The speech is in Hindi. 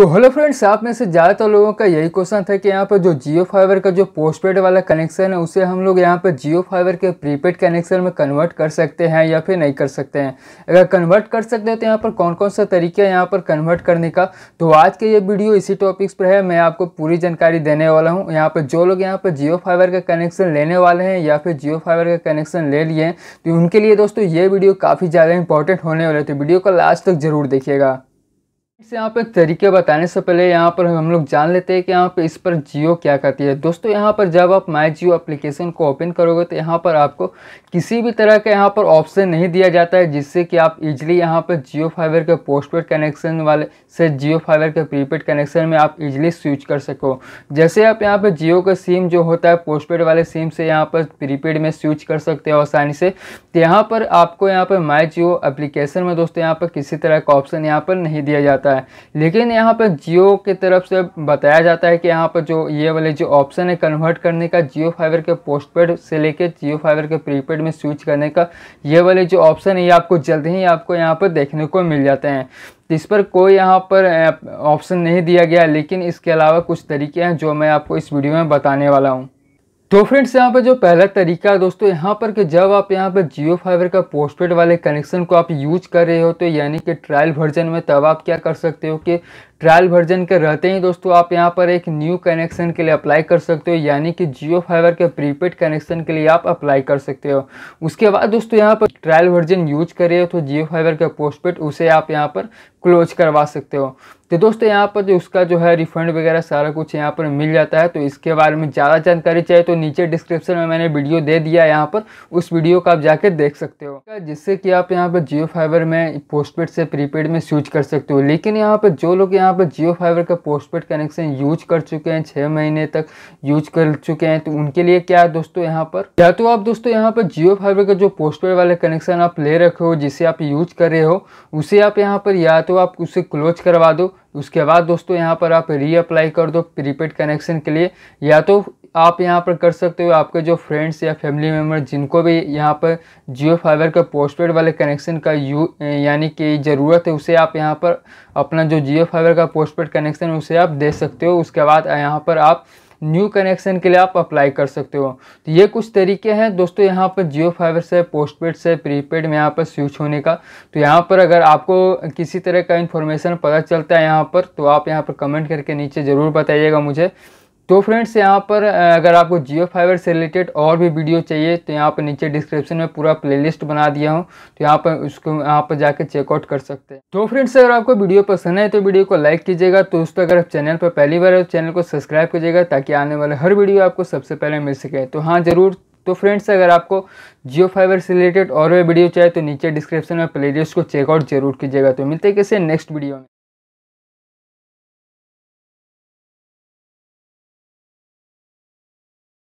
तो हेलो फ्रेंड्स आप में से ज़्यादातर लोगों का यही क्वेश्चन था कि यहाँ पर जो जियो फाइबर का जो पोस्ट पेड वाला कनेक्शन है उसे हम लोग यहाँ पर जियो फाइबर के प्रीपेड कनेक्शन में कन्वर्ट कर सकते हैं या फिर नहीं कर सकते हैं अगर कन्वर्ट कर सकते हैं तो यहाँ पर कौन कौन सा तरीका है यहाँ पर कन्वर्ट करने का तो आज के ये वीडियो इसी टॉपिक्स पर है मैं आपको पूरी जानकारी देने वाला हूँ यहाँ पर जो लोग यहाँ पर जियो फाइबर का कनेक्शन लेने वाले हैं या फिर जियो फाइबर का कनेक्शन ले लिए तो उनके लिए दोस्तों ये वीडियो काफ़ी ज़्यादा इंपॉर्टेंट होने वाले तो वीडियो को लास्ट तक जरूर देखिएगा से यहाँ पर तरीके बताने से पहले यहाँ पर हम लोग जान लेते हैं कि यहाँ पर इस पर जियो क्या करती है दोस्तों यहाँ पर जब आप माई जियो अप्लीकेशन को ओपन करोगे तो यहाँ पर आपको किसी भी तरह का यहाँ पर ऑप्शन नहीं दिया जाता है जिससे कि आप इजीली यहाँ पर जियो फाइबर के पोस्टपेड कनेक्शन वाले से जियो फाइबर के प्रीपेड कनेक्शन में आप इजिली स्विच कर सको जैसे आप यहाँ पर जियो का सिम जो होता है पोस्टपेड वाले सिम से यहाँ पर प्रीपेड में स्विच कर सकते हो आसानी से तो यहाँ पर आपको यहाँ पर माई जियो अप्लीकेशन में दोस्तों यहाँ पर किसी तरह का ऑप्शन यहाँ पर नहीं दिया जाता होता है लेकिन यहाँ पर जियो के तरफ से बताया जाता है कि यहाँ पर जो ये वाले जो ऑप्शन है कन्वर्ट करने का जियो फाइवर के पोस्टपेड से लेकर जियो फाइवर के प्रीपेड में स्विच करने का ये वाले जो ऑप्शन है ये आपको जल्द ही आपको यहाँ पर देखने को मिल जाते हैं इस पर कोई यहाँ पर ऑप्शन नहीं दिया गया लेकिन इसके अलावा कुछ तरीके हैं जो मैं आपको इस वीडियो में बताने वाला हूँ तो फ्रेंड्स यहाँ पर जो पहला तरीका है दोस्तों यहाँ पर कि जब आप यहाँ पर जियो फाइबर का पोस्टपेड वाले कनेक्शन को आप यूज कर रहे हो तो यानी कि ट्रायल वर्जन में तब आप क्या कर सकते हो कि ट्रायल वर्जन के रहते ही दोस्तों आप यहाँ पर एक न्यू कनेक्शन के लिए अप्लाई कर सकते हो यानी कि जियो फाइवर के प्रीपेड कनेक्शन के लिए आप अप्लाई कर सकते हो उसके बाद दोस्तों यहाँ पर ट्रायल वर्जन यूज करे तो जियो फाइवर का पोस्टपेड उसे आप यहाँ पर क्लोज करवा सकते हो तो दोस्तों यहाँ पर जो उसका जो है रिफंड वगैरह सारा कुछ यहाँ पर मिल जाता है तो इसके बारे में ज़्यादा जानकारी चाहिए तो नीचे डिस्क्रिप्शन में मैंने वीडियो दे दिया यहाँ पर उस वीडियो का आप जाके देख सकते हो जिससे कि आप यहाँ पर जियो फाइबर में पोस्टपेड से प्रीपेड में स्विच कर सकते हो लेकिन यहाँ पर जो लोग यहाँ यहाँ पर जियो फाइबर का पोस्टपेड कनेक्शन यूज कर चुके हैं छः महीने तक यूज कर चुके हैं तो उनके लिए क्या है दोस्तों यहाँ पर या तो आप दोस्तों यहाँ पर जियो फाइबर का जो पोस्टपेड वाले कनेक्शन आप ले रखे हो जिसे आप यूज कर रहे हो उसे आप यहाँ पर या तो आप उसे क्लोज करवा दो उसके बाद दोस्तों यहाँ पर आप रीअप्लाई कर दो प्रीपेड कनेक्शन के लिए या तो आप यहाँ पर कर सकते हो आपके जो फ्रेंड्स या फैमिली मेम्बर जिनको भी यहाँ पर जियो फाइबर का पोस्टपेड वाले कनेक्शन का यू यानी कि ज़रूरत है उसे आप यहाँ पर अपना जो जियो फाइबर का पोस्टपेड कनेक्शन उसे आप दे सकते हो उसके बाद यहाँ पर आप न्यू कनेक्शन के लिए आप अप्लाई कर सकते हो तो ये कुछ तरीके हैं दोस्तों यहाँ पर जियो फाइबर से पोस्टपेड से प्रीपेड में यहाँ पर स्विच होने का तो यहाँ पर अगर आपको किसी तरह का इन्फॉर्मेशन पता चलता है यहाँ पर तो आप यहाँ पर कमेंट करके नीचे ज़रूर बताइएगा मुझे तो फ्रेंड्स यहाँ पर अगर आपको जियो फाइबर से रिलेटेड और भी वीडियो चाहिए तो यहाँ पर नीचे डिस्क्रिप्शन में पूरा प्लेलिस्ट बना दिया हूँ तो यहाँ पर उसको यहाँ पर जाके चेकआउट कर सकते हैं तो फ्रेंड्स अगर आपको वीडियो पसंद है तो वीडियो को लाइक कीजिएगा तो दोस्तों अगर आप चैनल पर पहली बार तो चैनल को सब्सक्राइब कीजिएगा ताकि आने वाले हर वीडियो आपको सबसे पहले मिल सके तो हाँ ज़रूर तो फ्रेंड्स अगर आपको जियो फाइबर से रिलेटेड और वीडियो चाहिए तो नीचे डिस्क्रिप्शन में लिस्ट को चेकआउट जरूर कीजिएगा तो मिलते कैसे नेक्स्ट वीडियो में